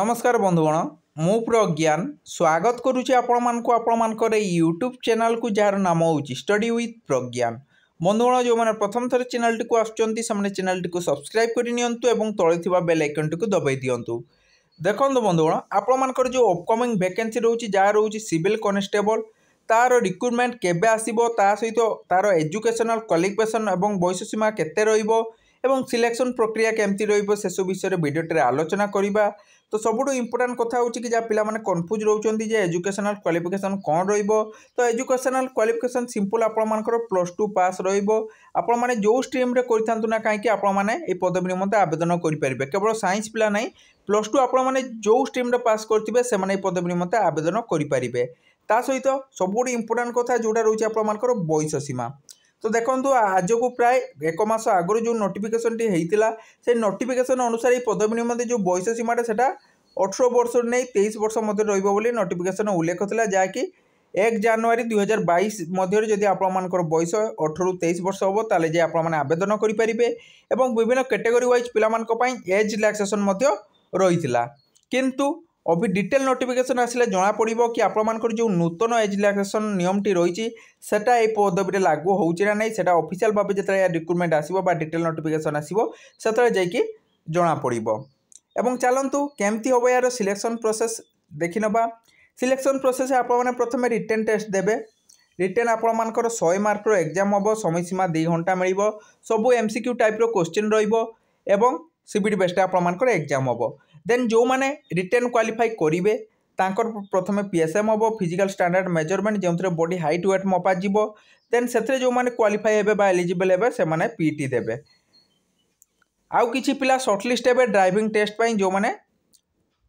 নমস্কার বন্ধুগণ মু প্রজ্ঞান স্বাগত করুছি আপনার আপনার ইউট্যুব চ্যানেল কু যার নাম হচ্ছে স্টডি উইথ প্রজ্ঞান বন্ধুগণ যে প্রথম থর চ্যানেলটি আসছেন সে চ্যানেলটি সবসক্রাইব করে নিয়ন্তু এবং তলে থাকা বেল আইকনটি দবাই দিও দেখুন বন্ধুগণ আপনার যে অপকমিং ভ্যাকেন্সি রয়েছে যা রয়েছে সিভিল কনস্টেবল তার রিক্রুটমেন্ট কেবে আসব তা সহ তার এজুকেশনাল কোয়ালিফিকেসন এবং বয়সসীমা কেতে রহব এবং সিলেকশন প্রক্রিয়া কেমতি রহব সেসব বিষয়ে ভিডিওটি আলোচনা করা তো ସବୁଠୁ ଇମ୍ପୋର୍ଟାଣ୍ଟ କଥା ହେଉଛି କି ଯାହା ପିଲାମାନେ କନଫ୍ୟୁଜ୍ ରହୁଛନ୍ତି ଯେ ଏଜୁକେସନାଲ୍ କ୍ୱାଲିଫିକେସନ୍ କ'ଣ ରହିବ ତ ଏଜୁକେସନାଲ୍ କ୍ୱାଲିଫିକେସନ୍ ସିମ୍ପଲ୍ ଆପଣମାନଙ୍କର ପ୍ଲସ୍ ଟୁ ପାସ୍ ରହିବ ଆପଣମାନେ ଯେଉଁ ଷ୍ଟ୍ରିମ୍ରେ କରିଥାନ୍ତୁ ନା କାହିଁକି ଆପଣମାନେ ଏହି ପଦବୀ ନିମନ୍ତେ ଆବେଦନ କରିପାରିବେ କେବଳ ସାଇନ୍ସ ପିଲା ନାହିଁ ପ୍ଲସ୍ ଟୁ ଆପଣମାନେ ଯେଉଁ ଷ୍ଟ୍ରିମ୍ରେ ପାସ୍ କରିଥିବେ ସେମାନେ ଏହି ପଦବୀ ନିମନ୍ତେ ଆବେଦନ କରିପାରିବେ ତା ସହିତ ସବୁଠୁ ଇମ୍ପୋର୍ଟାଣ୍ଟ କଥା ଯେଉଁଟା ରହୁଛି ଆପଣମାନଙ୍କର ବୟସ ସୀମା তো দেখন্তু আজকু প্রায় এক মাস আগর যে নোটিফিকেসনটি হয়েছিল সেই নোটিফিকেসন অনুসারে এই পদবী নিমন্তে যে বয়স সীমাটা সেটা অঠর বর্ষ নেই তেইশ বর্ষ মধ্যে রহব বলে নোটিফিকেসন উল্লেখ লা যা কি এক জানুয়ারি দুই হাজার বাইশ মধ্যে যদি আপনার বয়স অঠর তেইশ বর্ষ হব তাহলে যে আপনার আবেদন করে পারে এবং বিভিন্ন ক্যাটেগরি ওয়াইজ পিলা এজ রিলাক্সেসন রয়েছে কিন্তু অভি ডিটেল নোটিফিকেসন আসলে জনাপড়ব কি আপনার যে নূতন এজুলেসন নিয়মটি রয়েছে সেটা এই পদবীতে লাগু হচ্ছে না নাই সেটা অফিসিয়াল ভাবে যেত রিক্রুটমেন্ট আসব বা ডিটেল নোটিফিকেসন আসব সেতবে যাই জনাপড়ব এবং চালু কেমতি হব এর সিলেকশন প্রোসেস দেখি নেবা সিলেকশন প্রোসেস আপনার প্রথমে রিটেন টেস্ট দেবে রিটেন আপনার শহে মার্কর এক্জাম হব সময়সীমা দুই ঘন্টা মিলব সবু এমসিকিউ টাইপ্র কোশ্চিন রহব এবং সিবিটি বেস্টটা আপনার এক্সাম হব দেন যে রিটেন কোয়ালিফাই করবে তাঁর প্রথমে পিএসএম হব ফিজিকাল স্ট্যান্ডার্ড মেজরমেন্ট যে বডি হাইট ওয়েট মপাযিব দেন সেতরে যে কোয়ালিফাই হবে বা এলিজিবল হবে সে পিটি দেবে আউ কিছু পিলা সর্টলিস্ট হবে ড্রাইভিং টেস্ট পাই যে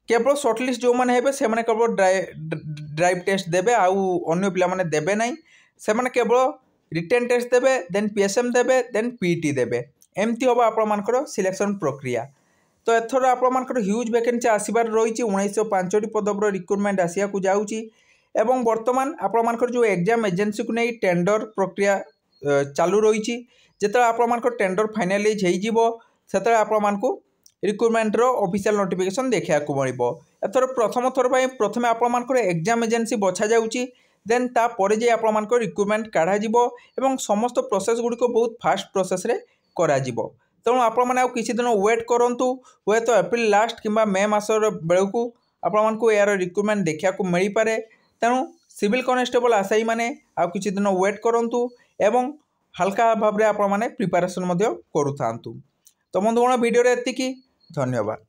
কেবল সর্টলিস্ট যে হবে সে কেবল ড্রাইভ টেস্ট দেবে আউ অন্য পিলা দেবে না সে কেবল রিটেন টেস্ট দেবে দেন পিএসএম দেবে দেন পিটি দেবে ଏମିତି ହେବ ଆପଣମାନଙ୍କର ସିଲେକ୍ସନ୍ ପ୍ରକ୍ରିୟା ତ ଏଥର ଆପଣମାନଙ୍କର ହ୍ୟୁଜ୍ ଭ୍ୟାକେନ୍ସି ଆସିବାର ରହିଛି ଉଣେଇଶହ ପାଞ୍ଚଟି ପଦବର ରିକ୍ରୁଟମେଣ୍ଟ ଆସିବାକୁ ଯାଉଛି ଏବଂ ବର୍ତ୍ତମାନ ଆପଣମାନଙ୍କର ଯେଉଁ ଏକ୍ଜାମ୍ ଏଜେନ୍ସିକୁ ନେଇ ଟେଣ୍ଡର ପ୍ରକ୍ରିୟା ଚାଲୁ ରହିଛି ଯେତେବେଳେ ଆପଣମାନଙ୍କର ଟେଣ୍ଡର ଫାଇନାଲାଇଜ୍ ହୋଇଯିବ ସେତେବେଳେ ଆପଣମାନଙ୍କୁ ରିକ୍ରୁଟମେଣ୍ଟର ଅଫିସିଆଲ୍ ନୋଟିଫିକେସନ୍ ଦେଖିବାକୁ ମିଳିବ ଏଥର ପ୍ରଥମ ଥର ପାଇଁ ପ୍ରଥମେ ଆପଣମାନଙ୍କର ଏକ୍ଜାମ୍ ଏଜେନ୍ସି ବଛାଯାଉଛି ଦେନ୍ ତାପରେ ଯାଇ ଆପଣମାନଙ୍କର ରିକ୍ରୁଟମେଣ୍ଟ କାଢ଼ାଯିବ ଏବଂ ସମସ୍ତ ପ୍ରୋସେସ୍ ଗୁଡ଼ିକ ବହୁତ ଫାଷ୍ଟ ପ୍ରୋସେସ୍ରେ କରାଯିବ ତେଣୁ ଆପଣମାନେ ଆଉ କିଛି ଦିନ ୱେଟ୍ କରନ୍ତୁ ହୁଏତ ଏପ୍ରିଲ ଲାଷ୍ଟ କିମ୍ବା ମେ ମାସର ବେଳକୁ ଆପଣମାନଙ୍କୁ ଏହାର ରିକ୍ରୁଟମେଣ୍ଟ ଦେଖିବାକୁ ମିଳିପାରେ ତେଣୁ ସିଭିଲ୍ କନେଷ୍ଟେବଲ ଆଶାୟୀମାନେ ଆଉ କିଛି ଦିନ ୱେଟ୍ କରନ୍ତୁ ଏବଂ ହାଲକା ଭାବରେ ଆପଣମାନେ ପ୍ରିପାରେସନ୍ ମଧ୍ୟ କରୁଥାନ୍ତୁ ତ ବନ୍ଧୁଗଣ ଭିଡ଼ିଓରେ ଏତିକି ଧନ୍ୟବାଦ